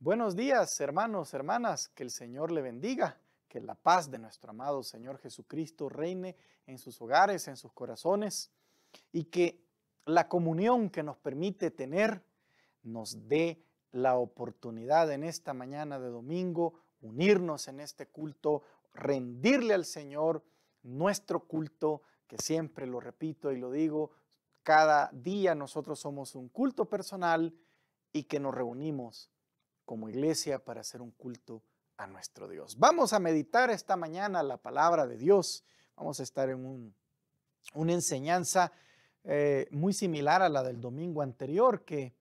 Buenos días, hermanos, hermanas, que el Señor le bendiga, que la paz de nuestro amado Señor Jesucristo reine en sus hogares, en sus corazones, y que la comunión que nos permite tener nos dé la oportunidad en esta mañana de domingo unirnos en este culto, rendirle al Señor nuestro culto, que siempre lo repito y lo digo, cada día nosotros somos un culto personal y que nos reunimos como iglesia para hacer un culto a nuestro Dios. Vamos a meditar esta mañana la palabra de Dios. Vamos a estar en una enseñanza eh, muy similar a la del domingo anterior, que,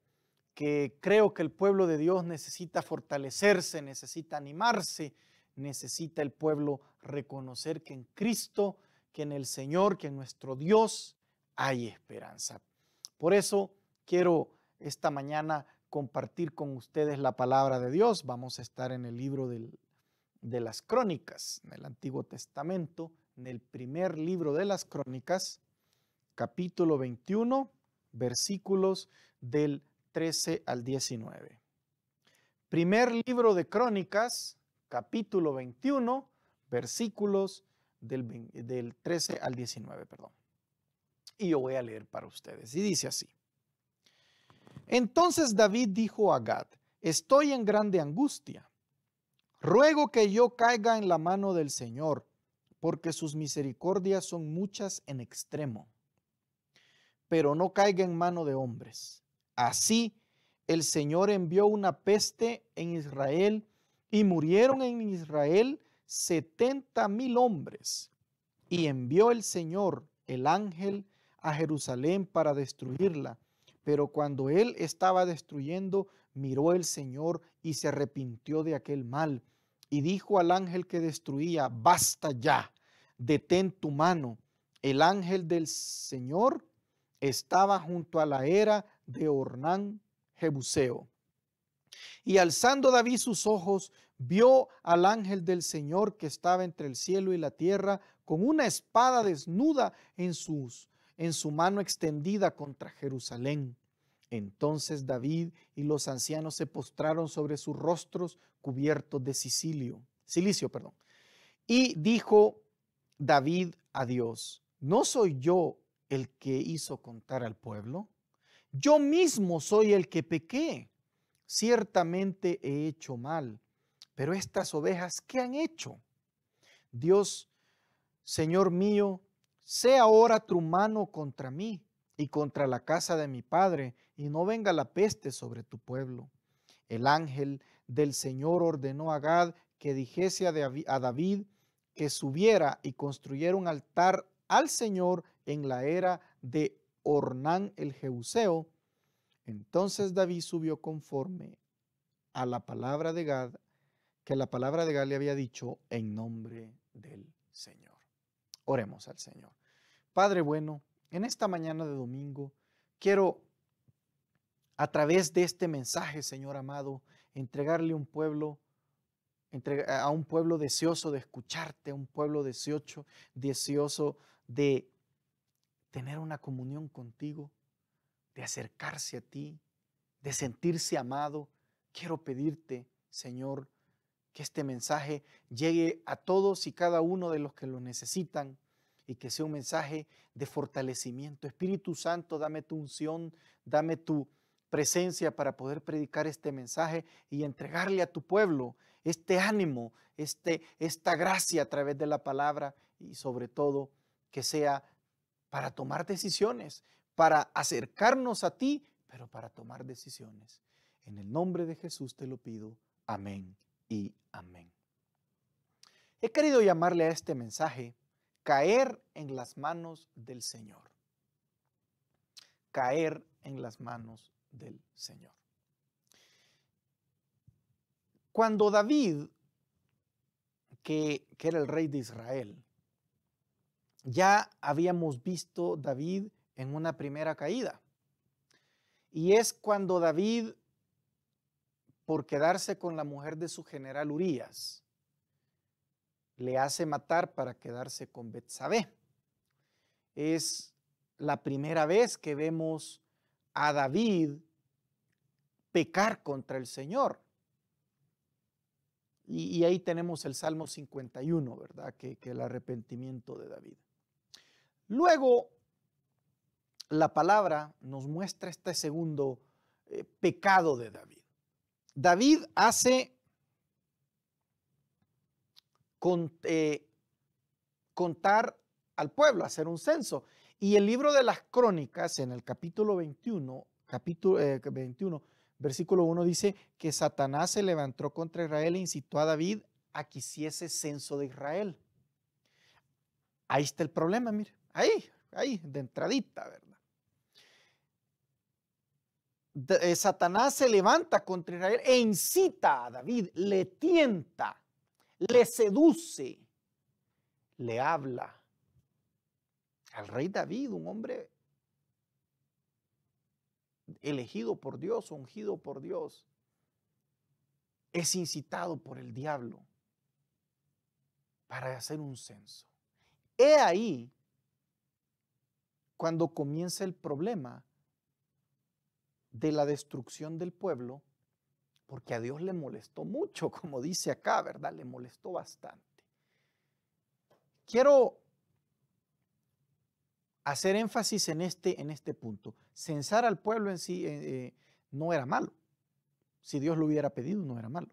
que creo que el pueblo de Dios necesita fortalecerse, necesita animarse, necesita el pueblo reconocer que en Cristo, que en el Señor, que en nuestro Dios hay esperanza. Por eso quiero esta mañana compartir con ustedes la palabra de Dios. Vamos a estar en el libro de las crónicas, en el Antiguo Testamento, en el primer libro de las crónicas, capítulo 21, versículos del 13 al 19. Primer libro de crónicas, capítulo 21, versículos del 13 al 19, perdón. Y yo voy a leer para ustedes. Y dice así. Entonces David dijo a Gad, estoy en grande angustia. Ruego que yo caiga en la mano del Señor, porque sus misericordias son muchas en extremo. Pero no caiga en mano de hombres. Así el Señor envió una peste en Israel y murieron en Israel setenta mil hombres. Y envió el Señor el ángel a Jerusalén para destruirla pero cuando él estaba destruyendo, miró el Señor y se arrepintió de aquel mal. Y dijo al ángel que destruía, basta ya, detén tu mano. El ángel del Señor estaba junto a la era de Ornán Jebuseo. Y alzando David sus ojos, vio al ángel del Señor que estaba entre el cielo y la tierra, con una espada desnuda en sus en su mano extendida contra Jerusalén. Entonces David y los ancianos se postraron sobre sus rostros cubiertos de sicilio, silicio, perdón. Y dijo David a Dios, ¿no soy yo el que hizo contar al pueblo? Yo mismo soy el que pequé. Ciertamente he hecho mal, pero estas ovejas, ¿qué han hecho? Dios, Señor mío, sea ahora tu mano contra mí y contra la casa de mi padre, y no venga la peste sobre tu pueblo. El ángel del Señor ordenó a Gad que dijese a David que subiera y construyera un altar al Señor en la era de Ornán el Jeuseo. Entonces David subió conforme a la palabra de Gad, que la palabra de Gad le había dicho en nombre del Señor. Oremos al Señor. Padre bueno, en esta mañana de domingo quiero a través de este mensaje, Señor amado, entregarle un pueblo a un pueblo deseoso de escucharte, a un pueblo deseoso, deseoso de tener una comunión contigo, de acercarse a ti, de sentirse amado. Quiero pedirte, Señor, que este mensaje llegue a todos y cada uno de los que lo necesitan y que sea un mensaje de fortalecimiento. Espíritu Santo, dame tu unción, dame tu presencia para poder predicar este mensaje y entregarle a tu pueblo este ánimo, este, esta gracia a través de la palabra y sobre todo que sea para tomar decisiones, para acercarnos a ti, pero para tomar decisiones. En el nombre de Jesús te lo pido. Amén y amén. He querido llamarle a este mensaje caer en las manos del Señor. Caer en las manos del Señor. Cuando David, que, que era el rey de Israel, ya habíamos visto David en una primera caída. Y es cuando David por quedarse con la mujer de su general Urías. Le hace matar para quedarse con Betsabé. Es la primera vez que vemos a David pecar contra el Señor. Y, ahí tenemos el Salmo 51, ¿verdad? Que, el arrepentimiento de David. Luego, la palabra nos muestra este segundo eh, pecado de David. David hace eh, contar al pueblo, hacer un censo. Y el libro de las crónicas, en el capítulo 21, capítulo, 21 versículo 1 dice que Satanás se levantó contra Israel e incitó a David a que hiciese censo de Israel. Ahí está el problema, mire, ahí, ahí, de entradita, ¿verdad? Eh, Satanás se levanta contra Israel e incita a David, le tienta, le seduce, le habla. Al rey David, un hombre elegido por Dios, ungido por Dios, es incitado por el diablo para hacer un censo. He ahí cuando comienza el problema de la destrucción del pueblo, porque a Dios le molestó mucho, como dice acá, ¿verdad? Le molestó bastante. Quiero hacer énfasis en este, en este punto. Censar al pueblo en sí eh, eh, no era malo. Si Dios lo hubiera pedido, no era malo.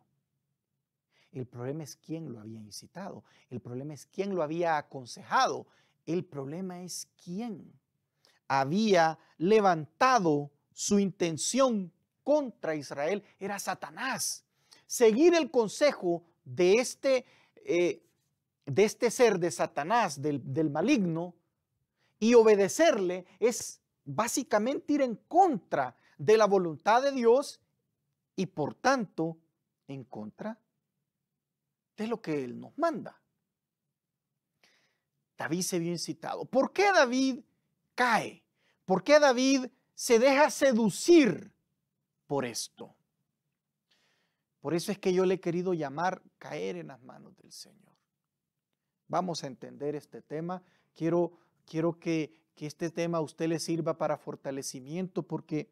El problema es quién lo había incitado. El problema es quién lo había aconsejado. El problema es quién había levantado su intención contra Israel era Satanás. Seguir el consejo de este, eh, de este ser de Satanás, del, del maligno, y obedecerle es básicamente ir en contra de la voluntad de Dios y por tanto en contra de lo que Él nos manda. David se vio incitado. ¿Por qué David cae? ¿Por qué David se deja seducir por esto. Por eso es que yo le he querido llamar caer en las manos del Señor. Vamos a entender este tema. Quiero, quiero que, este tema a usted le sirva para fortalecimiento porque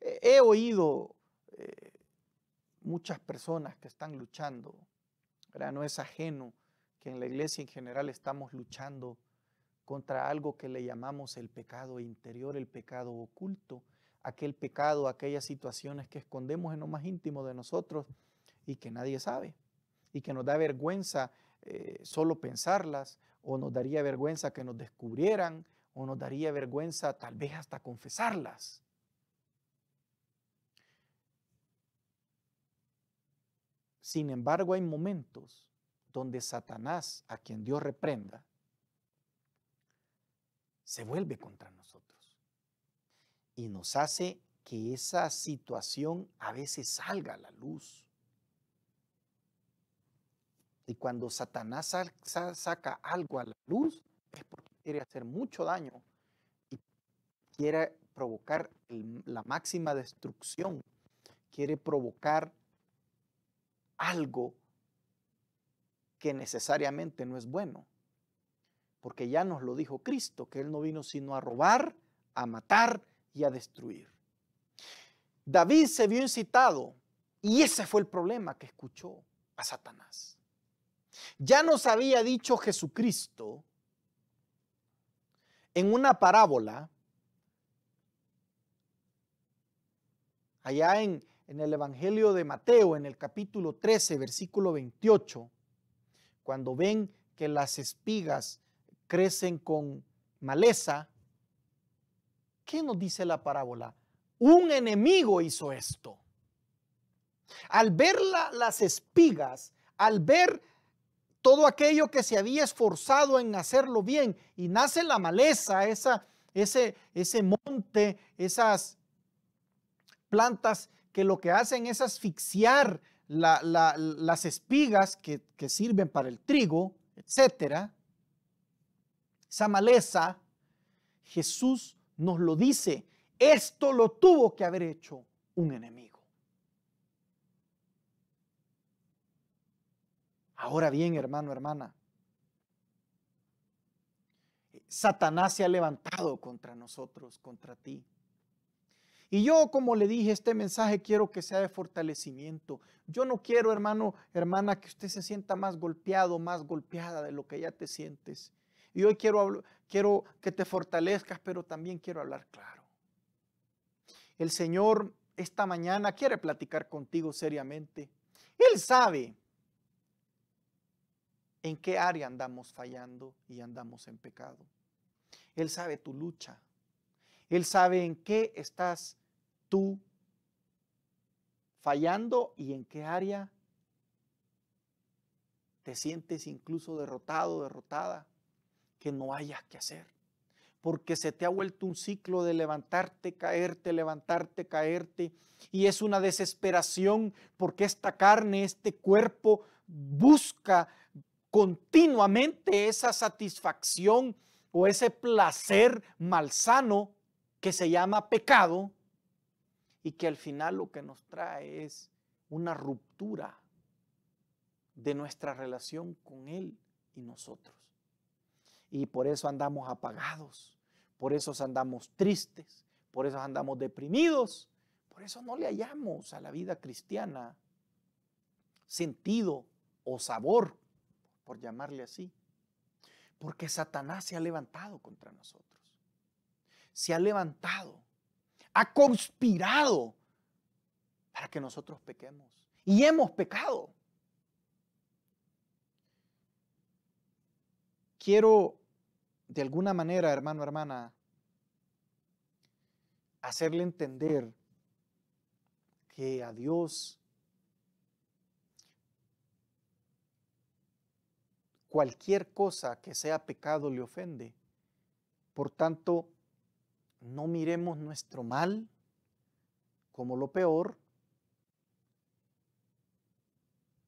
he oído eh, muchas personas que están luchando. No es ajeno que en la iglesia en general estamos luchando contra algo que le llamamos el pecado interior, el pecado oculto, aquel pecado, aquellas situaciones que escondemos en lo más íntimo de nosotros y que nadie sabe, y que nos da vergüenza eh, solo pensarlas, o nos daría vergüenza que nos descubrieran, o nos daría vergüenza tal vez hasta confesarlas. Sin embargo, hay momentos donde Satanás, a quien Dios reprenda, se vuelve contra nosotros y nos hace que esa situación a veces salga a la luz. Y cuando Satanás saca algo a la luz es porque quiere hacer mucho daño y quiere provocar la máxima destrucción, quiere provocar algo que necesariamente no es bueno porque ya nos lo dijo Cristo, que Él no vino sino a robar, a matar y a destruir. David se vio incitado y ese fue el problema que escuchó a Satanás. Ya nos había dicho Jesucristo en una parábola, allá en, el Evangelio de Mateo, en el capítulo 13, versículo 28, cuando ven que las espigas crecen con maleza. ¿Qué nos dice la parábola? Un enemigo hizo esto. Al ver las espigas, al ver todo aquello que se había esforzado en hacerlo bien y nace la maleza, ese, ese monte, esas plantas que lo que hacen es asfixiar las espigas que, que, sirven para el trigo, etcétera, esa maleza, Jesús nos lo dice. Esto lo tuvo que haber hecho un enemigo. Ahora bien, hermano, hermana, Satanás se ha levantado contra nosotros, contra ti. Y yo, como le dije, este mensaje quiero que sea de fortalecimiento. Yo no quiero, hermano, hermana, que usted se sienta más golpeado, más golpeada de lo que ya te sientes. Y hoy quiero, quiero que te fortalezcas, pero también quiero hablar claro. El Señor esta mañana quiere platicar contigo seriamente. Él sabe en qué área andamos fallando y andamos en pecado. Él sabe tu lucha. Él sabe en qué estás tú fallando y en qué área te sientes incluso derrotado, derrotada que no hayas que hacer. Porque se te ha vuelto un ciclo de levantarte, caerte, levantarte, caerte. Y es una desesperación porque esta carne, este cuerpo busca continuamente esa satisfacción o ese placer malsano que se llama pecado y que al final lo que nos trae es una ruptura de nuestra relación con Él y nosotros y por eso andamos apagados, por eso andamos tristes, por eso andamos deprimidos, por eso no le hallamos a la vida cristiana sentido o sabor, por llamarle así, porque Satanás se ha levantado contra nosotros, se ha levantado, ha conspirado para que nosotros pequemos y hemos pecado. Quiero de alguna manera, hermano, hermana, hacerle entender que a Dios cualquier cosa que sea pecado le ofende. Por tanto, no miremos nuestro mal como lo peor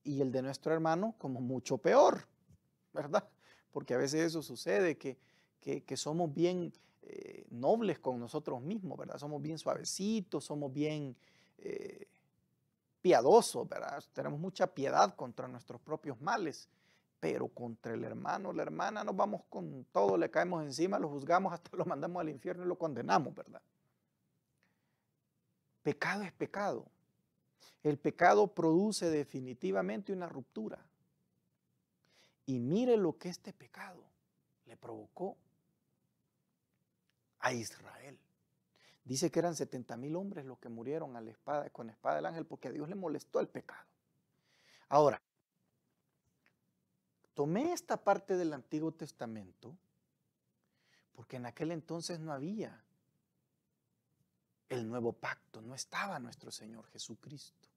y el de nuestro hermano como mucho peor, ¿verdad? Porque a veces eso sucede, que que, somos bien eh, nobles con nosotros mismos, ¿verdad? Somos bien suavecitos, somos bien eh, piadosos, ¿verdad? Tenemos mucha piedad contra nuestros propios males, pero contra el hermano, la hermana, nos vamos con todo, le caemos encima, lo juzgamos, hasta lo mandamos al infierno y lo condenamos, ¿verdad? Pecado es pecado. El pecado produce definitivamente una ruptura. Y mire lo que este pecado le provocó a Israel. Dice que eran 70 mil hombres los que murieron a la espada, con la espada del ángel porque a Dios le molestó el pecado. Ahora, tomé esta parte del Antiguo Testamento porque en aquel entonces no había el nuevo pacto, no estaba nuestro Señor Jesucristo.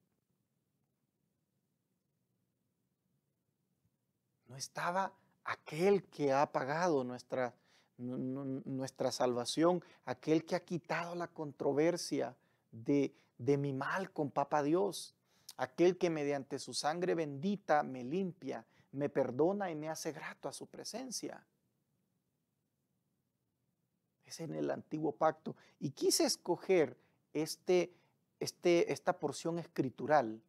No estaba aquel que ha pagado nuestra nuestra salvación, aquel que ha quitado la controversia de, mi mal con Papa Dios, aquel que mediante su sangre bendita me limpia, me perdona y me hace grato a su presencia. Es en el antiguo pacto. Y quise escoger este, este, esta porción escritural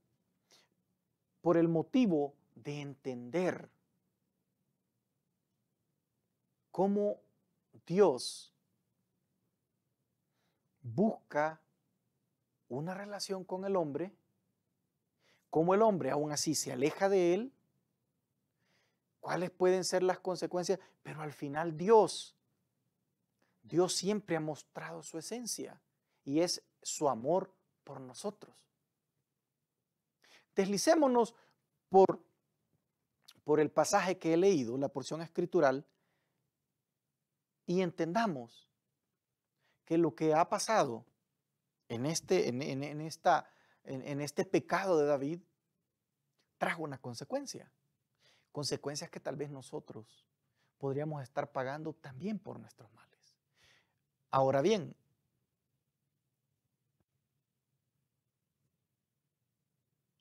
por el motivo de entender cómo Dios busca una relación con el hombre, como el hombre aún así se aleja de él, cuáles pueden ser las consecuencias, pero al final Dios, Dios siempre ha mostrado su esencia y es su amor por nosotros. Deslicémonos por, por el pasaje que he leído, la porción escritural, y entendamos que lo que ha pasado en este, en, esta, en este pecado de David trajo una consecuencia. Consecuencias que tal vez nosotros podríamos estar pagando también por nuestros males. Ahora bien,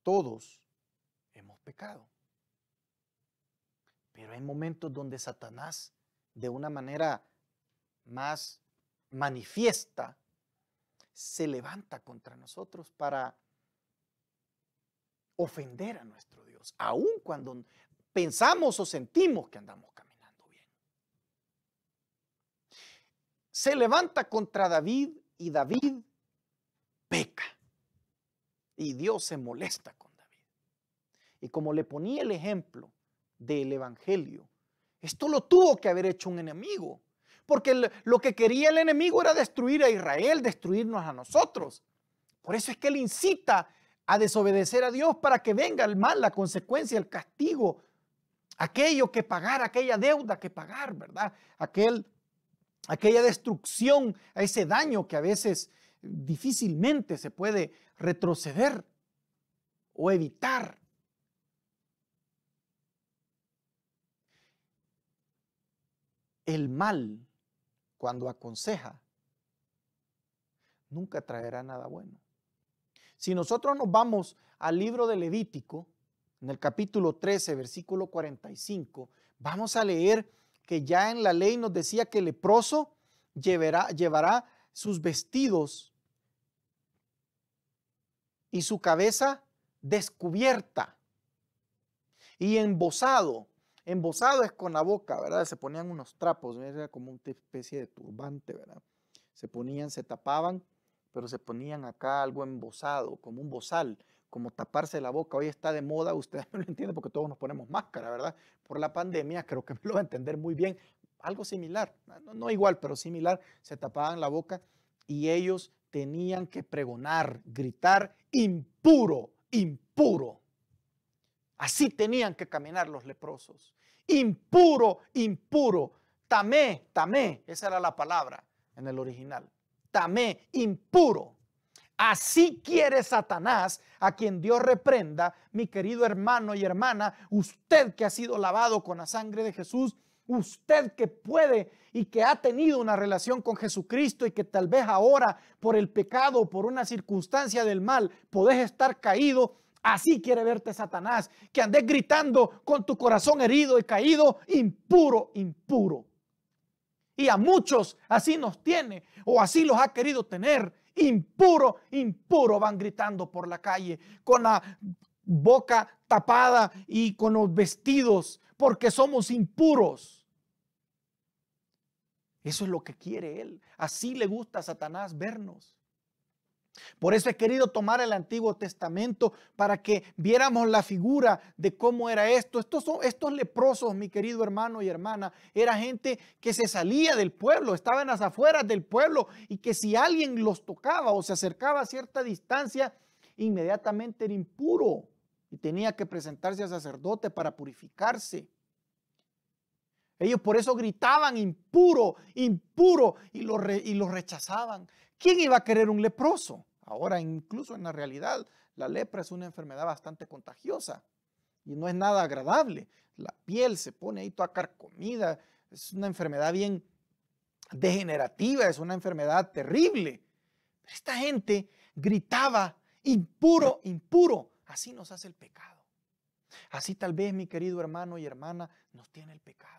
todos hemos pecado. Pero hay momentos donde Satanás, de una manera más manifiesta, se levanta contra nosotros para ofender a nuestro Dios, aun cuando pensamos o sentimos que andamos caminando bien. Se levanta contra David y David peca. Y Dios se molesta con David. Y como le ponía el ejemplo del Evangelio, esto lo tuvo que haber hecho un enemigo porque lo que quería el enemigo era destruir a Israel, destruirnos a nosotros. Por eso es que él incita a desobedecer a Dios para que venga el mal, la consecuencia, el castigo, aquello que pagar, aquella deuda que pagar, ¿verdad? Aquel, aquella destrucción, ese daño que a veces difícilmente se puede retroceder o evitar. El mal cuando aconseja, nunca traerá nada bueno. Si nosotros nos vamos al libro de Levítico, en el capítulo 13, versículo 45, vamos a leer que ya en la ley nos decía que el leproso llevará, llevará sus vestidos y su cabeza descubierta y embosado Embosado es con la boca, ¿verdad? Se ponían unos trapos, era como una especie de turbante, ¿verdad? Se ponían, se tapaban, pero se ponían acá algo embosado, como un bozal, como taparse la boca. Hoy está de moda, ustedes no lo entienden porque todos nos ponemos máscara, ¿verdad? Por la pandemia creo que me lo va a entender muy bien. Algo similar, ah, no igual, pero similar, se tapaban la boca y ellos tenían que pregonar, gritar, impuro, impuro. Así tenían que caminar los leprosos impuro, impuro. Tamé, tamé, esa era la palabra en el original. Tamé, impuro. Así quiere Satanás, a quien Dios reprenda, mi querido hermano y hermana, usted que ha sido lavado con la sangre de Jesús, usted que puede y que ha tenido una relación con Jesucristo y que tal vez ahora por el pecado o por una circunstancia del mal podés estar caído, Así quiere verte Satanás, que andes gritando con tu corazón herido y caído, impuro, impuro. Y a muchos así nos tiene o así los ha querido tener. Impuro, impuro van gritando por la calle con la boca tapada y con los vestidos porque somos impuros. Eso es lo que quiere Él. Así le gusta a Satanás vernos. Por eso he querido tomar el Antiguo Testamento para que viéramos la figura de cómo era esto. Estos, son, estos leprosos, mi querido hermano y hermana, era gente que se salía del pueblo, estaba en las afueras del pueblo y que si alguien los tocaba o se acercaba a cierta distancia, inmediatamente era impuro y tenía que presentarse a sacerdote para purificarse. Ellos por eso gritaban impuro, impuro y los y lo rechazaban. ¿Quién iba a querer un leproso? Ahora incluso en la realidad, la lepra es una enfermedad bastante contagiosa y no es nada agradable. La piel se pone ahí toda carcomida, es una enfermedad bien degenerativa, es una enfermedad terrible. Pero esta gente gritaba, impuro, impuro. Así nos hace el pecado. Así tal vez, mi querido hermano y hermana, nos tiene el pecado.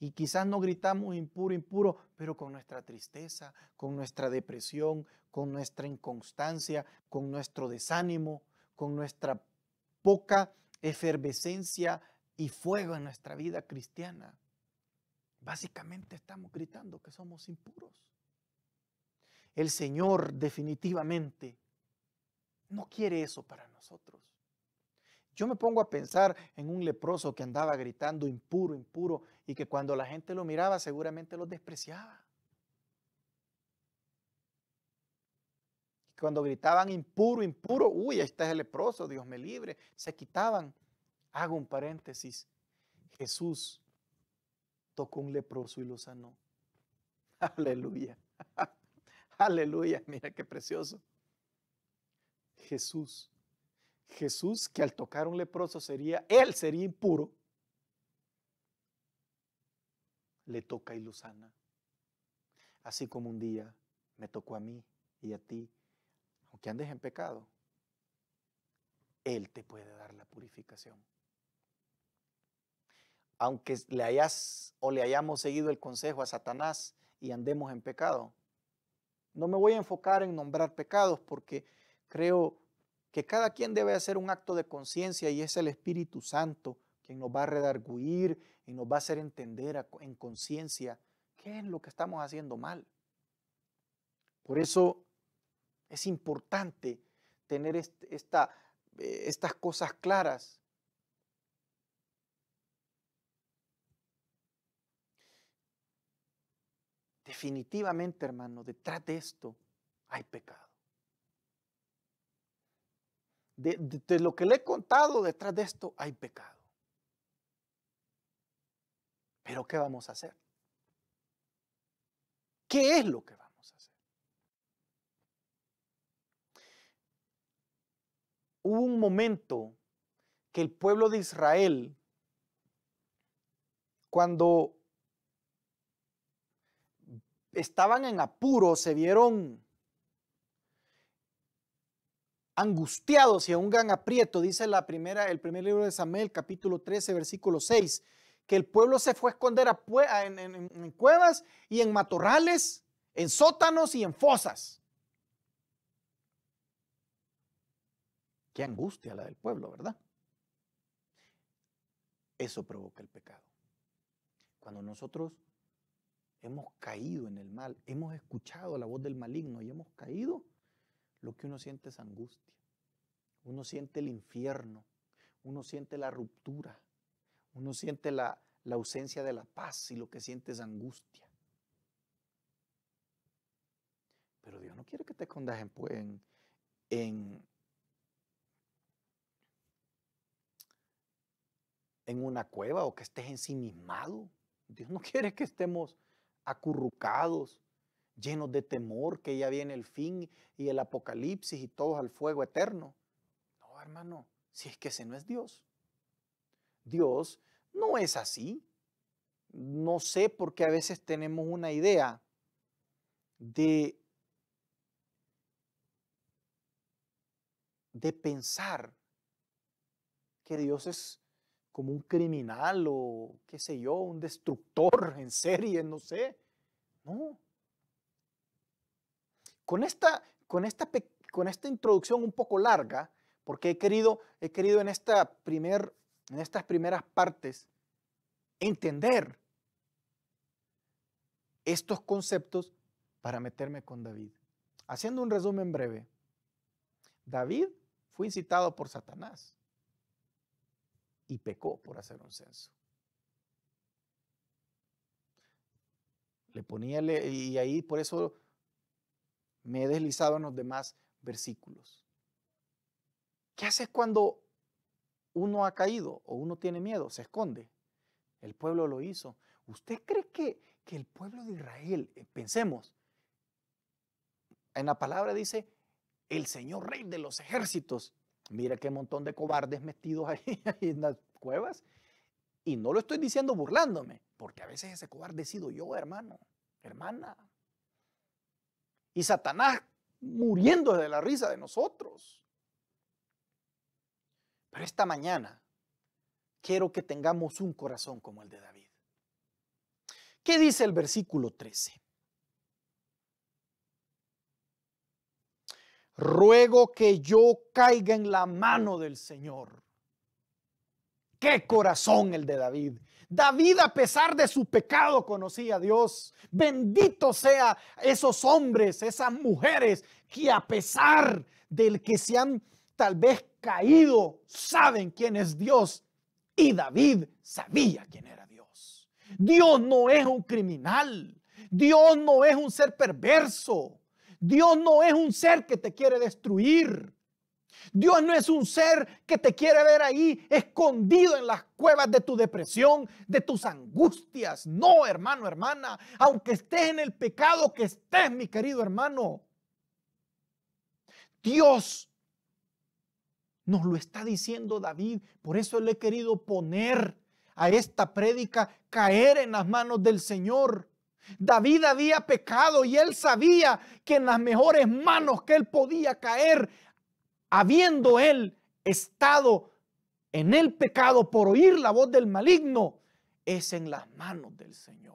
Y quizás no gritamos impuro, impuro, pero con nuestra tristeza, con nuestra depresión, con nuestra inconstancia, con nuestro desánimo, con nuestra poca efervescencia y fuego en nuestra vida cristiana. Básicamente estamos gritando que somos impuros. El Señor definitivamente no quiere eso para nosotros. Yo me pongo a pensar en un leproso que andaba gritando impuro, impuro, y que cuando la gente lo miraba seguramente lo despreciaba. Cuando gritaban impuro, impuro, uy, ahí está el leproso, Dios me libre, se quitaban. Hago un paréntesis. Jesús tocó un leproso y lo sanó. Aleluya. Aleluya. Mira qué precioso. Jesús Jesús, que al tocar un leproso sería, él sería impuro, le toca y lo sana. Así como un día me tocó a mí y a ti, aunque andes en pecado, Él te puede dar la purificación. Aunque le hayas o le hayamos seguido el consejo a Satanás y andemos en pecado, no me voy a enfocar en nombrar pecados porque creo que cada quien debe hacer un acto de conciencia y es el Espíritu Santo quien nos va a redarguir y nos va a hacer entender en conciencia qué es lo que estamos haciendo mal. Por eso es importante tener eh, estas cosas claras. Definitivamente, hermano, detrás de esto hay pecado de, lo que le he contado, detrás de esto hay pecado. Pero ¿qué vamos a hacer? ¿Qué es lo que vamos a hacer? Hubo un momento que el pueblo de Israel, cuando estaban en apuro, se vieron angustiados y a un gran aprieto, dice la primera, el primer libro de Samuel, capítulo 13, versículo 6, que el pueblo se fue a esconder en cuevas y en matorrales, en sótanos y en fosas. Qué angustia la del pueblo, ¿verdad? Eso provoca el pecado. Cuando nosotros hemos caído en el mal, hemos escuchado la voz del maligno y hemos caído, lo que uno siente es angustia. Uno siente el infierno, uno siente la ruptura, uno siente la, ausencia de la paz y lo que siente es angustia. Pero Dios no quiere que te escondas en, pues en, en, en una cueva o que estés ensimismado. Dios no quiere que estemos acurrucados llenos de temor que ya viene el fin y el apocalipsis y todos al fuego eterno. No, hermano, si es que ese no es Dios. Dios no es así. No sé por qué a veces tenemos una idea de, de pensar que Dios es como un criminal o qué sé yo, un destructor en serie, no sé. No, con esta, con esta, con esta introducción un poco larga, porque he querido, he querido en, esta primer, en estas primeras partes entender estos conceptos para meterme con David. Haciendo un resumen breve, David fue incitado por Satanás y pecó por hacer un censo. Le ponía, y ahí por eso me he deslizado en los demás versículos. ¿Qué haces cuando uno ha caído o uno tiene miedo? Se esconde. El pueblo lo hizo. ¿Usted cree que, que el pueblo de Israel, eh, pensemos, en la palabra dice, el Señor Rey de los ejércitos. Mira qué montón de cobardes metidos ahí, en las cuevas. Y no lo estoy diciendo burlándome, porque a veces ese cobarde he sido yo, hermano, hermana. Y Satanás muriendo de la risa de nosotros. Pero esta mañana quiero que tengamos un corazón como el de David. ¿Qué dice el versículo 13? Ruego que yo caiga en la mano del Señor. Qué corazón el de David. David a pesar de su pecado conocía a Dios. Bendito sea esos hombres, esas mujeres que a pesar del que se han tal vez caído, saben quién es Dios. Y David sabía quién era Dios. Dios no es un criminal. Dios no es un ser perverso. Dios no es un ser que te quiere destruir. Dios no es un ser que te quiere ver ahí escondido en las cuevas de tu depresión, de tus angustias. No, hermano, hermana, aunque estés en el pecado que estés, mi querido hermano. Dios nos lo está diciendo David. Por eso le he querido poner a esta prédica caer en las manos del Señor. David había pecado y él sabía que en las mejores manos que él podía caer habiendo él estado en el pecado por oír la voz del maligno, es en las manos del Señor.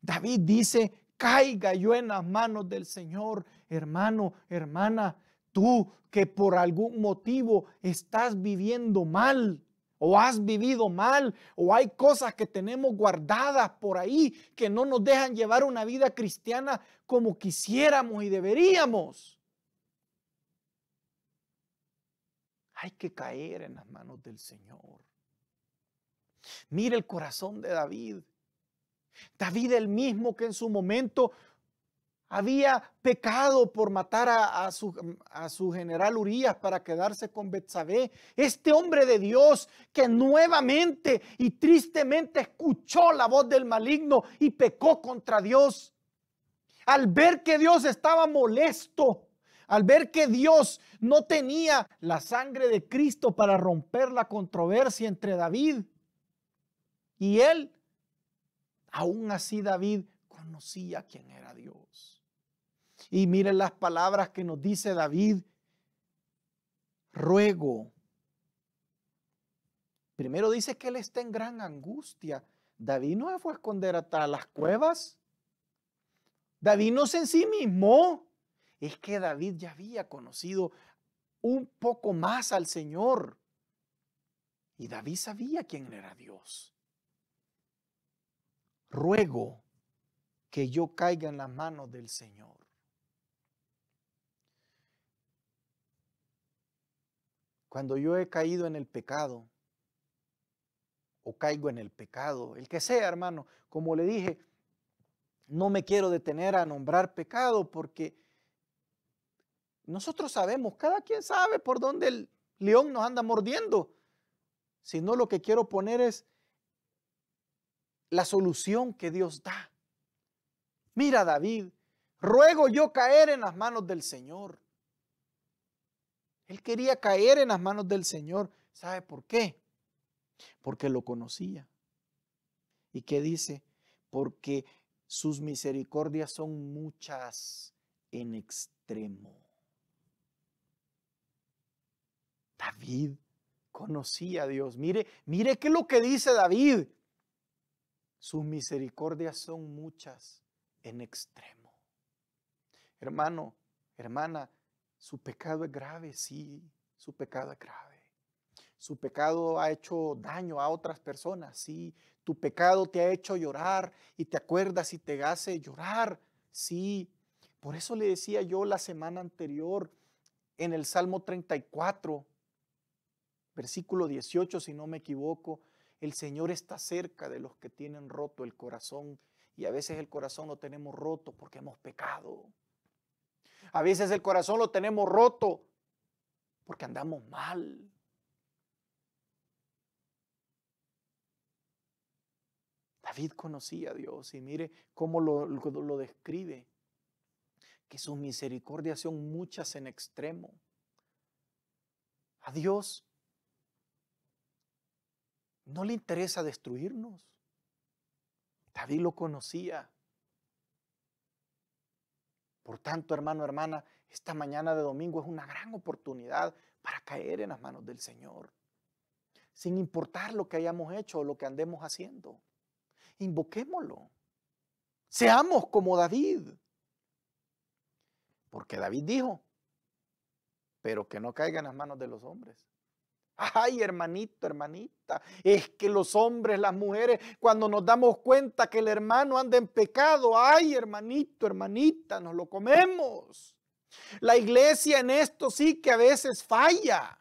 David dice, caiga yo en las manos del Señor, hermano, hermana, tú que por algún motivo estás viviendo mal o has vivido mal o hay cosas que tenemos guardadas por ahí que no nos dejan llevar una vida cristiana como quisiéramos y deberíamos. hay que caer en las manos del Señor. Mira el corazón de David. David el mismo que en su momento había pecado por matar a, su, general Urias para quedarse con Betsabé. Este hombre de Dios que nuevamente y tristemente escuchó la voz del maligno y pecó contra Dios. Al ver que Dios estaba molesto, al ver que Dios no tenía la sangre de Cristo para romper la controversia entre David y él, aún así David conocía quién era Dios. Y miren las palabras que nos dice David. Ruego. Primero dice que él está en gran angustia. David no se fue a esconder hasta las cuevas. David no se ensimismó es que David ya había conocido un poco más al Señor. Y David sabía quién era Dios. Ruego que yo caiga en las manos del Señor. Cuando yo he caído en el pecado, o caigo en el pecado, el que sea, hermano, como le dije, no me quiero detener a nombrar pecado porque nosotros sabemos, cada quien sabe por dónde el león nos anda mordiendo. Si no, lo que quiero poner es la solución que Dios da. Mira, David, ruego yo caer en las manos del Señor. Él quería caer en las manos del Señor. ¿Sabe por qué? Porque lo conocía. ¿Y qué dice? Porque sus misericordias son muchas en extremo. David conocía a Dios. Mire, mire qué es lo que dice David. Sus misericordias son muchas en extremo. Hermano, hermana, su pecado es grave, sí, su pecado es grave. Su pecado ha hecho daño a otras personas, sí. Tu pecado te ha hecho llorar y te acuerdas y te hace llorar, sí. Por eso le decía yo la semana anterior en el Salmo 34, versículo 18, si no me equivoco, el Señor está cerca de los que tienen roto el corazón y a veces el corazón lo tenemos roto porque hemos pecado. A veces el corazón lo tenemos roto porque andamos mal. David conocía a Dios y mire cómo lo, describe, que sus misericordias son muchas en extremo. A Dios no le interesa destruirnos. David lo conocía. Por tanto, hermano, hermana, esta mañana de domingo es una gran oportunidad para caer en las manos del Señor, sin importar lo que hayamos hecho o lo que andemos haciendo. Invoquémoslo. Seamos como David. Porque David dijo, pero que no caiga en las manos de los hombres. Ay, hermanito, hermanita, es que los hombres, las mujeres, cuando nos damos cuenta que el hermano anda en pecado, ay, hermanito, hermanita, nos lo comemos. La iglesia en esto sí que a veces falla.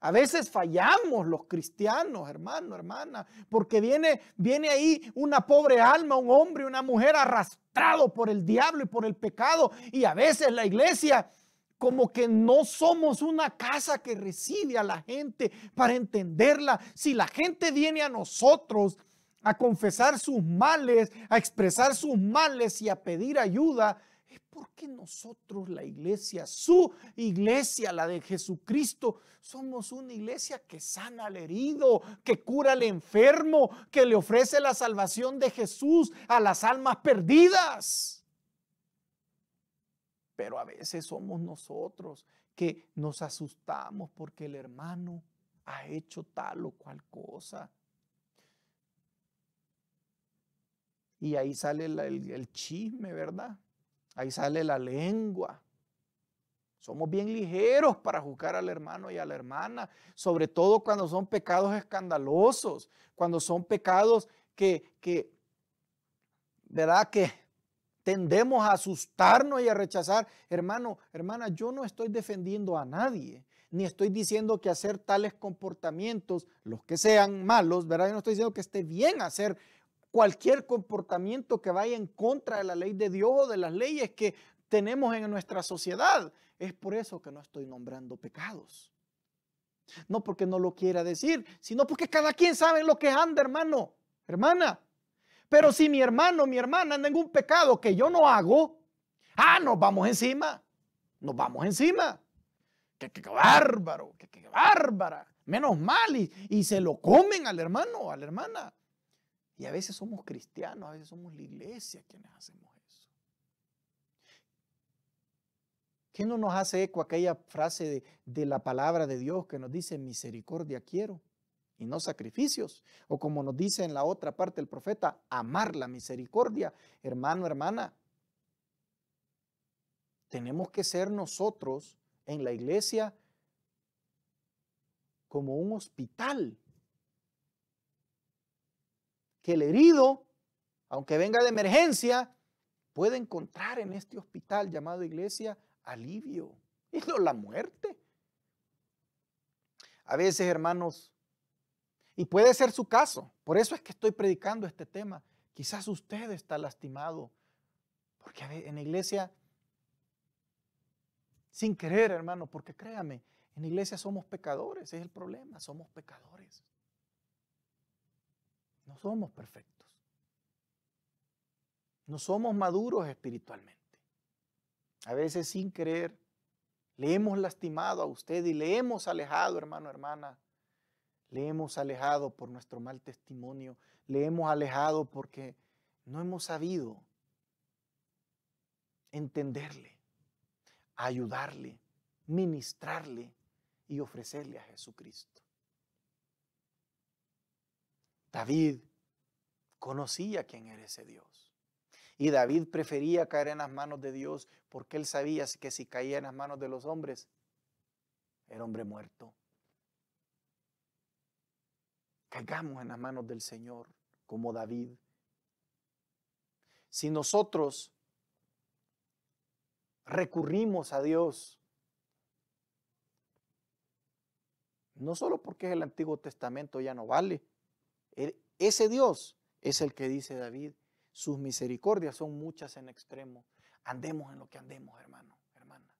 A veces fallamos los cristianos, hermano, hermana, porque viene, viene ahí una pobre alma, un hombre, una mujer arrastrado por el diablo y por el pecado, y a veces la iglesia como que no somos una casa que recibe a la gente para entenderla. Si la gente viene a nosotros a confesar sus males, a expresar sus males y a pedir ayuda, es porque nosotros, la iglesia, su iglesia, la de Jesucristo, somos una iglesia que sana al herido, que cura al enfermo, que le ofrece la salvación de Jesús a las almas perdidas. Pero a veces somos nosotros que nos asustamos porque el hermano ha hecho tal o cual cosa. Y ahí sale el, chisme, ¿verdad? Ahí sale la lengua. Somos bien ligeros para juzgar al hermano y a la hermana, sobre todo cuando son pecados escandalosos, cuando son pecados que, que ¿verdad? Que tendemos a asustarnos y a rechazar. Hermano, hermana, yo no estoy defendiendo a nadie, ni estoy diciendo que hacer tales comportamientos, los que sean malos, ¿verdad? Yo no estoy diciendo que esté bien hacer cualquier comportamiento que vaya en contra de la ley de Dios o de las leyes que tenemos en nuestra sociedad. Es por eso que no estoy nombrando pecados. No porque no lo quiera decir, sino porque cada quien sabe lo que anda, hermano, hermana. Pero si mi hermano, mi hermana ningún pecado que yo no hago, ah, nos vamos encima, nos vamos encima. Qué, qué, bárbaro, qué, qué, bárbara. Menos mal, y, se lo comen al hermano, a la hermana. Y a veces somos cristianos, a veces somos la iglesia quienes hacemos eso. ¿Qué no nos hace eco aquella frase de, de la palabra de Dios que nos dice misericordia quiero y no sacrificios. O como nos dice en la otra parte el profeta, amar la misericordia. Hermano, hermana, tenemos que ser nosotros en la iglesia como un hospital. Que el herido, aunque venga de emergencia, puede encontrar en este hospital llamado iglesia alivio y no la muerte. A veces, hermanos, y puede ser su caso. Por eso es que estoy predicando este tema. Quizás usted está lastimado. Porque en la iglesia, sin querer, hermano, porque créame, en la iglesia somos pecadores, es el problema, somos pecadores. No somos perfectos. No somos maduros espiritualmente. A veces sin querer, le hemos lastimado a usted y le hemos alejado, hermano, hermana, le hemos alejado por nuestro mal testimonio, le hemos alejado porque no hemos sabido entenderle, ayudarle, ministrarle y ofrecerle a Jesucristo. David conocía quién era ese Dios. Y David prefería caer en las manos de Dios porque él sabía que si caía en las manos de los hombres, era hombre muerto. Caigamos en las manos del Señor, como David. Si nosotros recurrimos a Dios, no solo porque el Antiguo Testamento ya no vale, ese Dios es el que dice David, sus misericordias son muchas en extremo. Andemos en lo que andemos, hermano, hermana.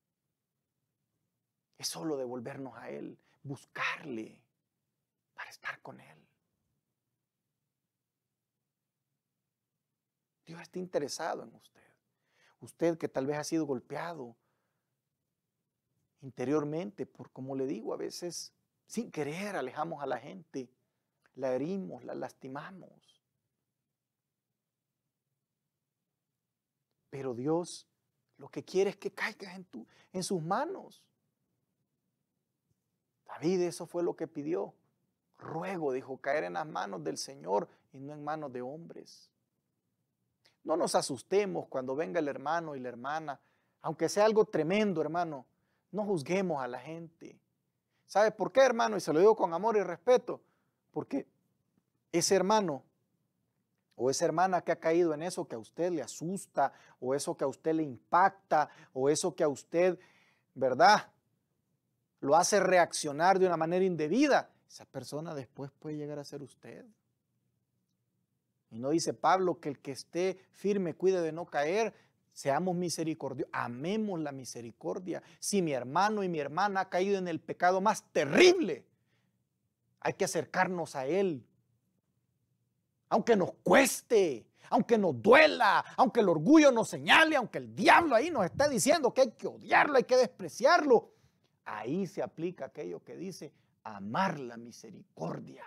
Es solo devolvernos a Él, buscarle para estar con Él. Dios está interesado en usted. Usted que tal vez ha sido golpeado interiormente por, como le digo, a veces sin querer alejamos a la gente, la herimos, la lastimamos. Pero Dios lo que quiere es que caigas en, en sus manos. David eso fue lo que pidió. Ruego, dijo, caer en las manos del Señor y no en manos de hombres. No nos asustemos cuando venga el hermano y la hermana, aunque sea algo tremendo, hermano. No juzguemos a la gente. ¿Sabe por qué, hermano? Y se lo digo con amor y respeto. Porque ese hermano o esa hermana que ha caído en eso que a usted le asusta, o eso que a usted le impacta, o eso que a usted, ¿verdad? Lo hace reaccionar de una manera indebida. Esa persona después puede llegar a ser usted. Y no dice Pablo que el que esté firme cuide de no caer. Seamos misericordiosos, amemos la misericordia. Si mi hermano y mi hermana ha caído en el pecado más terrible, hay que acercarnos a Él. Aunque nos cueste, aunque nos duela, aunque el orgullo nos señale, aunque el diablo ahí nos esté diciendo que hay que odiarlo, hay que despreciarlo. Ahí se aplica aquello que dice amar la misericordia.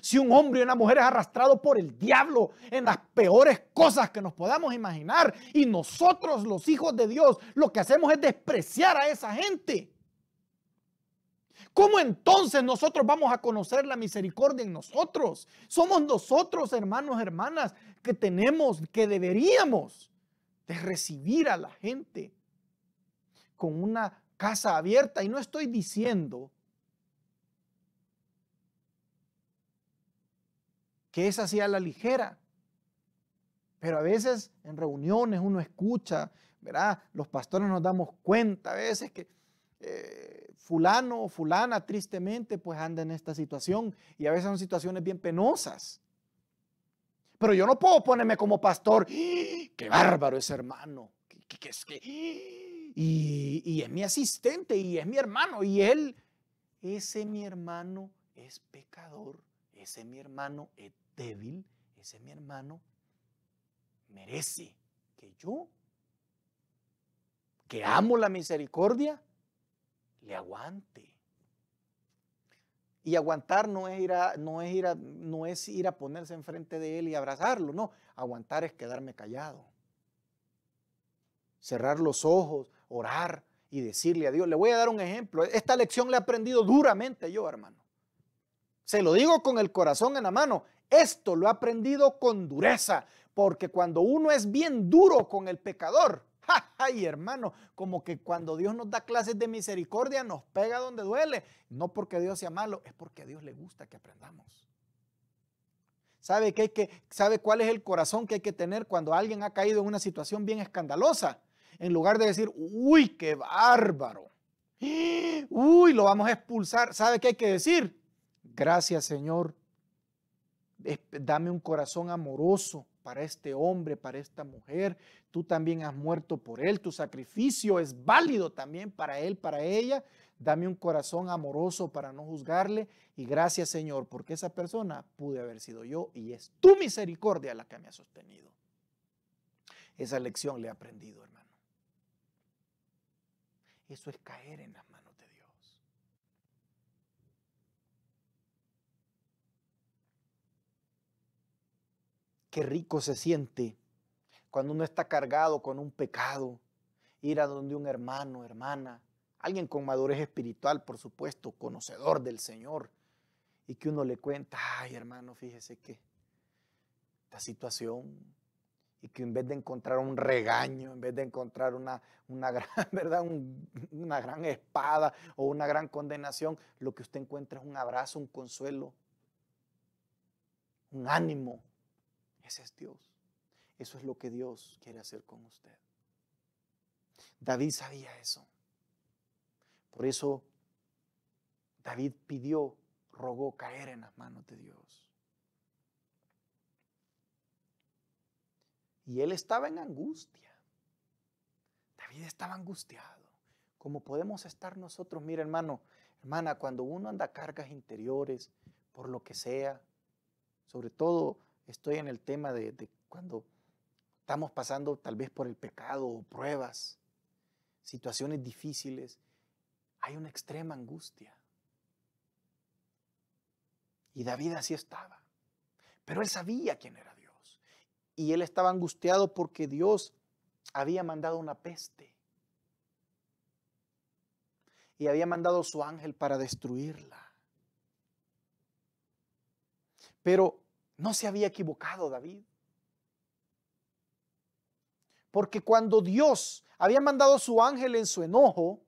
Si un hombre y una mujer es arrastrado por el diablo en las peores cosas que nos podamos imaginar y nosotros los hijos de Dios lo que hacemos es despreciar a esa gente, ¿cómo entonces nosotros vamos a conocer la misericordia en nosotros? Somos nosotros, hermanos, hermanas, que tenemos, que deberíamos de recibir a la gente con una casa abierta. Y no estoy diciendo que es así a la ligera. Pero a veces en reuniones uno escucha, ¿verdad? Los pastores nos damos cuenta a veces que eh, fulano o fulana tristemente pues anda en esta situación y a veces son situaciones bien penosas. Pero yo no puedo ponerme como pastor, ¡Ah! qué bárbaro ese hermano, ah! y, y es mi asistente y es mi hermano y él, ese mi hermano es pecador, ese mi hermano es débil, ese mi hermano merece que yo, que amo la misericordia, le aguante. Y aguantar no es, ir a, no, es ir no es ir a ponerse enfrente de él y abrazarlo, no. Aguantar es quedarme callado. Cerrar los ojos, orar y decirle a Dios. Le voy a dar un ejemplo. Esta lección la he aprendido duramente yo, hermano. Se lo digo con el corazón en la mano. Esto lo he aprendido con dureza, porque cuando uno es bien duro con el pecador, y hermano, como que cuando Dios nos da clases de misericordia nos pega donde duele. No porque Dios sea malo, es porque a Dios le gusta que aprendamos. ¿Sabe, que hay que, ¿Sabe cuál es el corazón que hay que tener cuando alguien ha caído en una situación bien escandalosa? En lugar de decir, uy, qué bárbaro. Uy, lo vamos a expulsar. ¿Sabe qué hay que decir? Gracias Señor dame un corazón amoroso para este hombre, para esta mujer. Tú también has muerto por él, tu sacrificio es válido también para él, para ella. Dame un corazón amoroso para no juzgarle y gracias Señor, porque esa persona pude haber sido yo y es tu misericordia la que me ha sostenido. Esa lección le he aprendido, hermano. Eso es caer en la Qué rico se siente cuando uno está cargado con un pecado, ir a donde un hermano, hermana, alguien con madurez espiritual, por supuesto, conocedor del Señor, y que uno le cuenta, ay hermano, fíjese que esta situación, y que en vez de encontrar un regaño, en vez de encontrar una, gran, ¿verdad? una gran espada o una gran condenación, lo que usted encuentra es un abrazo, un consuelo, un ánimo, ese es Dios. Eso es lo que Dios quiere hacer con usted. David sabía eso. Por eso David pidió, rogó caer en las manos de Dios. Y él estaba en angustia. David estaba angustiado. Como podemos estar nosotros, mira hermano, hermana, cuando uno anda cargas interiores, por lo que sea, sobre todo estoy en el tema de, cuando estamos pasando tal vez por el pecado o pruebas, situaciones difíciles, hay una extrema angustia. Y David así estaba. Pero él sabía quién era Dios. Y él estaba angustiado porque Dios había mandado una peste. Y había mandado su ángel para destruirla. Pero no se había equivocado David. Porque cuando Dios había mandado a su ángel en su enojo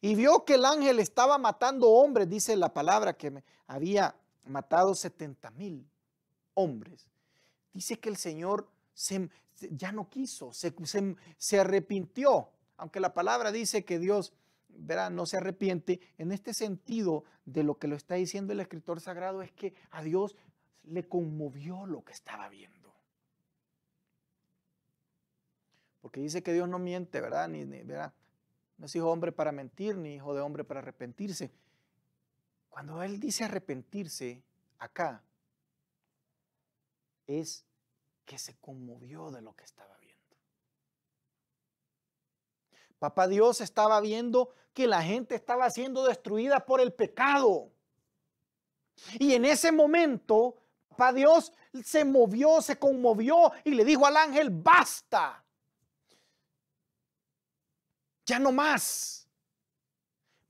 y vio que el ángel estaba matando hombres, dice la palabra que había matado 70 mil hombres, dice que el Señor ya no quiso, se, arrepintió. Aunque la palabra dice que Dios verá, no se arrepiente, en este sentido de lo que lo está diciendo el escritor sagrado es que a Dios le conmovió lo que estaba viendo. Porque dice que Dios no miente, ¿verdad? Ni, No es hijo de hombre para mentir, ni hijo de hombre para arrepentirse. Cuando Él dice arrepentirse acá, es que se conmovió de lo que estaba viendo. Papá Dios estaba viendo que la gente estaba siendo destruida por el pecado. Y en ese momento Dios se movió, se conmovió y le dijo al ángel, basta. Ya no más.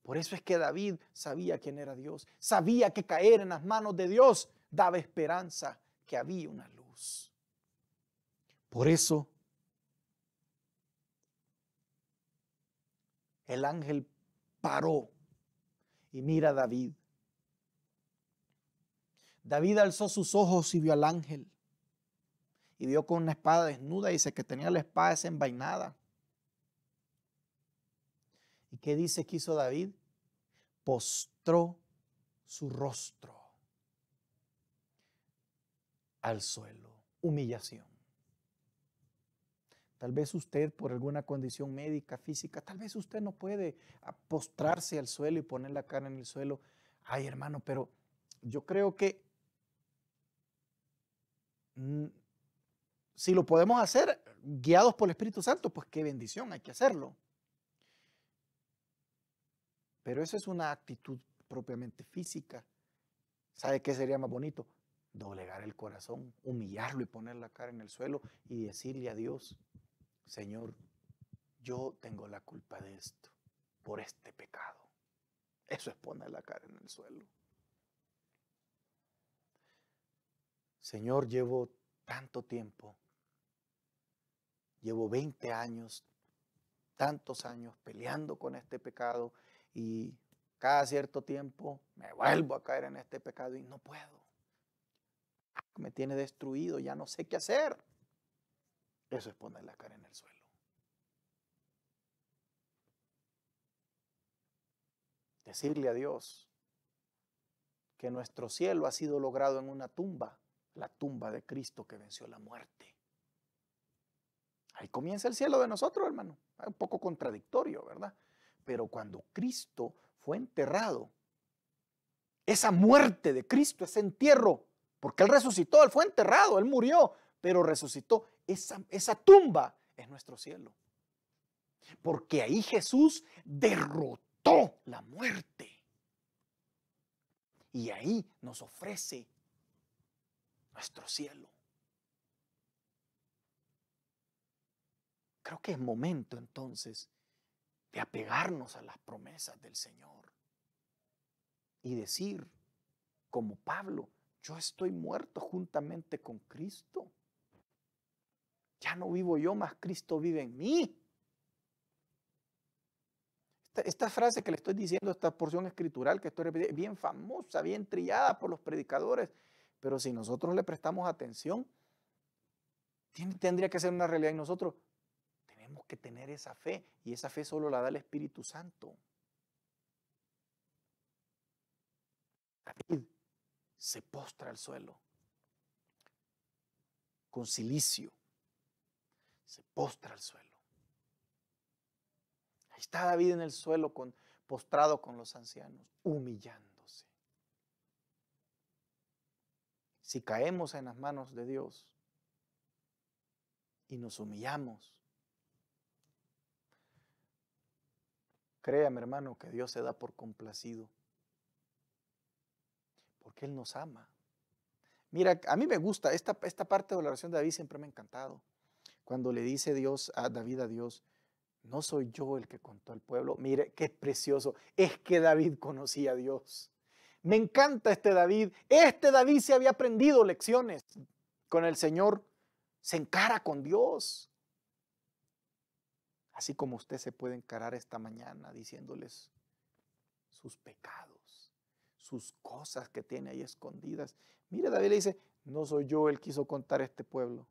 Por eso es que David sabía quién era Dios, sabía que caer en las manos de Dios daba esperanza, que había una luz. Por eso el ángel paró y mira a David David alzó sus ojos y vio al ángel. Y vio con una espada desnuda. y Dice que tenía la espada desenvainada. ¿Y qué dice que hizo David? Postró su rostro al suelo. Humillación. Tal vez usted por alguna condición médica, física, tal vez usted no puede postrarse al suelo y poner la cara en el suelo. Ay, hermano, pero yo creo que Mm, si lo podemos hacer guiados por el Espíritu Santo, pues qué bendición, hay que hacerlo. Pero esa es una actitud propiamente física. ¿Sabe qué sería más bonito? Doblegar el corazón, humillarlo y poner la cara en el suelo y decirle a Dios, Señor, yo tengo la culpa de esto, por este pecado. Eso es poner la cara en el suelo. Señor, llevo tanto tiempo, llevo 20 años, tantos años peleando con este pecado y cada cierto tiempo me vuelvo a caer en este pecado y no puedo. Me tiene destruido, ya no sé qué hacer. Eso es poner la cara en el suelo. Decirle a Dios que nuestro cielo ha sido logrado en una tumba la tumba de Cristo que venció la muerte. Ahí comienza el cielo de nosotros, hermano. Un poco contradictorio, ¿verdad? Pero cuando Cristo fue enterrado, esa muerte de Cristo, ese entierro, porque Él resucitó, Él fue enterrado, Él murió, pero resucitó. Esa, esa tumba es nuestro cielo. Porque ahí Jesús derrotó la muerte. Y ahí nos ofrece nuestro cielo. Creo que es momento entonces de apegarnos a las promesas del Señor y decir, como Pablo, yo estoy muerto juntamente con Cristo. Ya no vivo yo, más Cristo vive en mí. Esta, frase que le estoy diciendo, esta porción escritural que estoy repitiendo, bien famosa, bien trillada por los predicadores pero si nosotros le prestamos atención, tendría que ser una realidad en nosotros. Tenemos que tener esa fe y esa fe solo la da el Espíritu Santo. David se postra al suelo con silicio. Se postra al suelo. Ahí está David en el suelo postrado con los ancianos, humillando. si caemos en las manos de Dios y nos humillamos, créame hermano que Dios se da por complacido, porque Él nos ama. Mira, a mí me gusta, esta, esta parte de la oración de David siempre me ha encantado. Cuando le dice Dios a David a Dios, no soy yo el que contó al pueblo. Mire, qué precioso. Es que David conocía a Dios. Me encanta este David. Este David se había aprendido lecciones con el Señor. Se encara con Dios. Así como usted se puede encarar esta mañana diciéndoles sus pecados, sus cosas que tiene ahí escondidas. Mire, David le dice, no soy yo el que hizo contar este pueblo.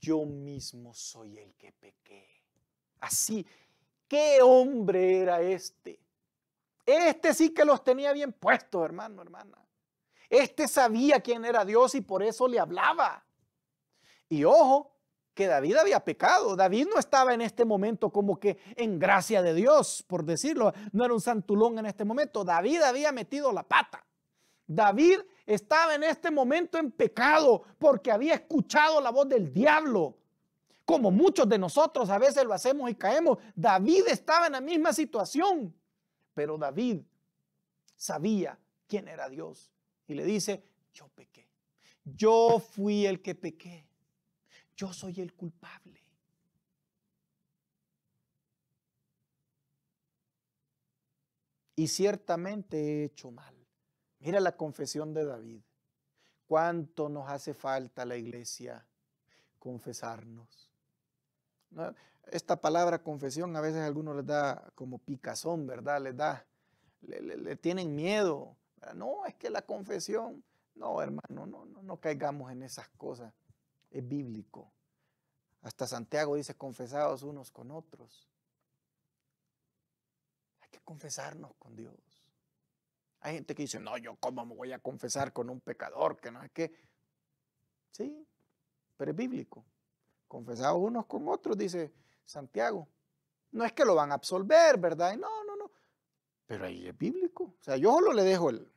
Yo mismo soy el que pequé. Así, ¿qué hombre era este? Este sí que los tenía bien puestos, hermano, hermana. Este sabía quién era Dios y por eso le hablaba. Y ojo, que David había pecado. David no estaba en este momento como que en gracia de Dios, por decirlo. No era un santulón en este momento. David había metido la pata. David estaba en este momento en pecado porque había escuchado la voz del diablo. Como muchos de nosotros a veces lo hacemos y caemos. David estaba en la misma situación. Pero David sabía quién era Dios y le dice, yo pequé. Yo fui el que pequé. Yo soy el culpable. Y ciertamente he hecho mal. Mira la confesión de David. Cuánto nos hace falta la iglesia confesarnos esta palabra confesión a veces a algunos les da como picazón, ¿verdad? Les da, le, tienen miedo. No, es que la confesión, no, hermano, no, no, no caigamos en esas cosas. Es bíblico. Hasta Santiago dice, confesados unos con otros. Hay que confesarnos con Dios. Hay gente que dice, no, yo cómo me voy a confesar con un pecador, que no es que... Sí, pero es bíblico. Confesados unos con otros, dice Santiago. No es que lo van a absolver, ¿verdad? No, no, no. Pero ahí es bíblico. O sea, yo solo le dejo el,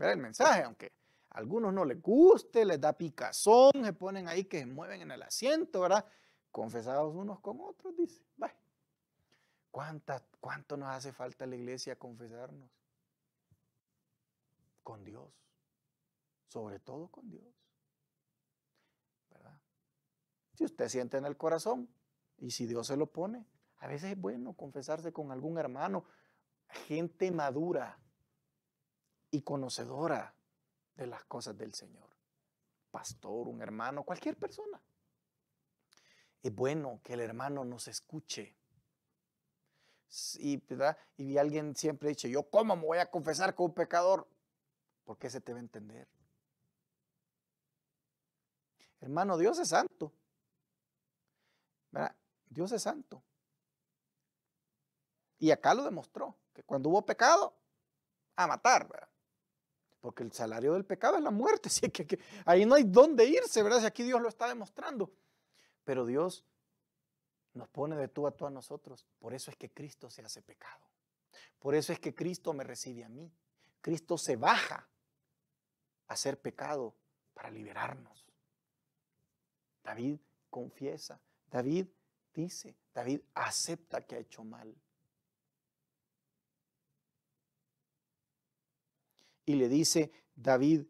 el mensaje, aunque a algunos no les guste, les da picazón, se ponen ahí que se mueven en el asiento, ¿verdad? Confesados unos con otros, dice. ¿Cuánto nos hace falta a la iglesia confesarnos? Con Dios. Sobre todo con Dios. ¿Verdad? Si usted siente en el corazón y si Dios se lo pone, a veces es bueno confesarse con algún hermano, gente madura y conocedora de las cosas del Señor. Pastor, un hermano, cualquier persona. Es bueno que el hermano nos escuche. y, alguien siempre dice, yo cómo me voy a confesar con un pecador. Porque se te va a entender? Hermano, Dios es santo. ¿Verdad? Dios es santo. Y acá lo demostró, que cuando hubo pecado, a matar, Porque el salario del pecado es la muerte, así que, ahí no hay dónde irse, ¿verdad? Si aquí Dios lo está demostrando. Pero Dios nos pone de tú a tú a nosotros. Por eso es que Cristo se hace pecado. Por eso es que Cristo me recibe a mí. Cristo se baja a ser pecado para liberarnos. David confiesa, David dice, David acepta que ha hecho mal. Y le dice David,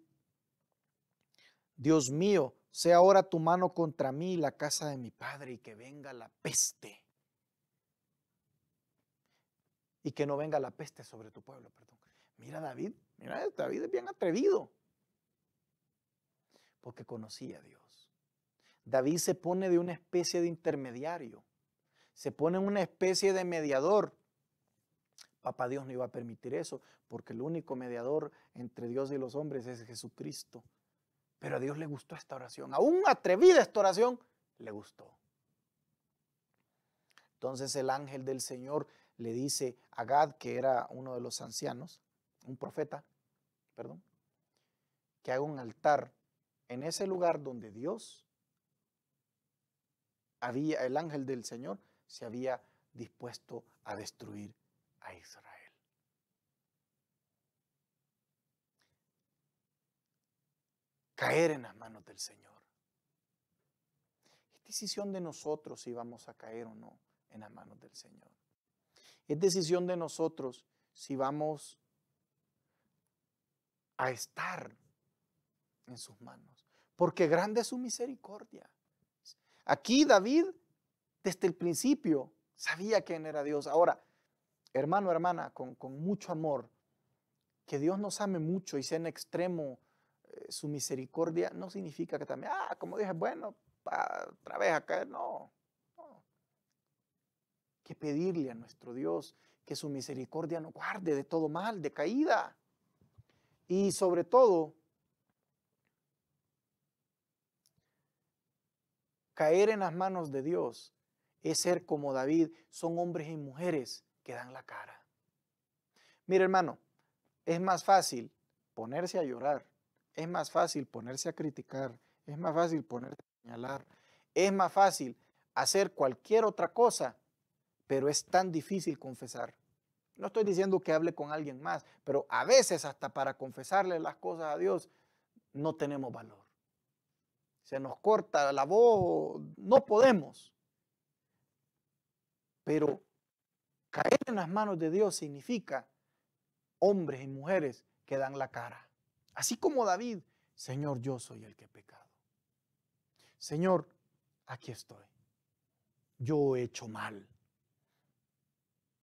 Dios mío, sea ahora tu mano contra mí y la casa de mi padre y que venga la peste. Y que no venga la peste sobre tu pueblo, perdón. Mira David, mira, David es bien atrevido. Porque conocía a Dios. David se pone de una especie de intermediario, se pone en una especie de mediador. Papá Dios no iba a permitir eso, porque el único mediador entre Dios y los hombres es Jesucristo. Pero a Dios le gustó esta oración, aún atrevida esta oración, le gustó. Entonces el ángel del Señor le dice a Gad, que era uno de los ancianos, un profeta, perdón, que haga un altar en ese lugar donde Dios el ángel del Señor se había dispuesto a destruir a Israel. Caer en las manos del Señor. Es decisión de nosotros si vamos a caer o no en las manos del Señor. Es decisión de nosotros si vamos a estar en sus manos. Porque grande es su misericordia. Aquí David, desde el principio, sabía quién era Dios. Ahora, hermano, hermana, con, mucho amor, que Dios nos ame mucho y sea en extremo eh, su misericordia, no significa que también, ah, como dije, bueno, otra vez acá, no, no. Que pedirle a nuestro Dios que su misericordia nos guarde de todo mal, de caída. Y sobre todo, Caer en las manos de Dios es ser como David. Son hombres y mujeres que dan la cara. Mire hermano, es más fácil ponerse a llorar. Es más fácil ponerse a criticar. Es más fácil ponerse a señalar. Es más fácil hacer cualquier otra cosa, pero es tan difícil confesar. No estoy diciendo que hable con alguien más, pero a veces hasta para confesarle las cosas a Dios no tenemos valor se nos corta la voz, no podemos. Pero caer en las manos de Dios significa hombres y mujeres que dan la cara. Así como David, Señor, yo soy el que he pecado. Señor, aquí estoy. Yo he hecho mal.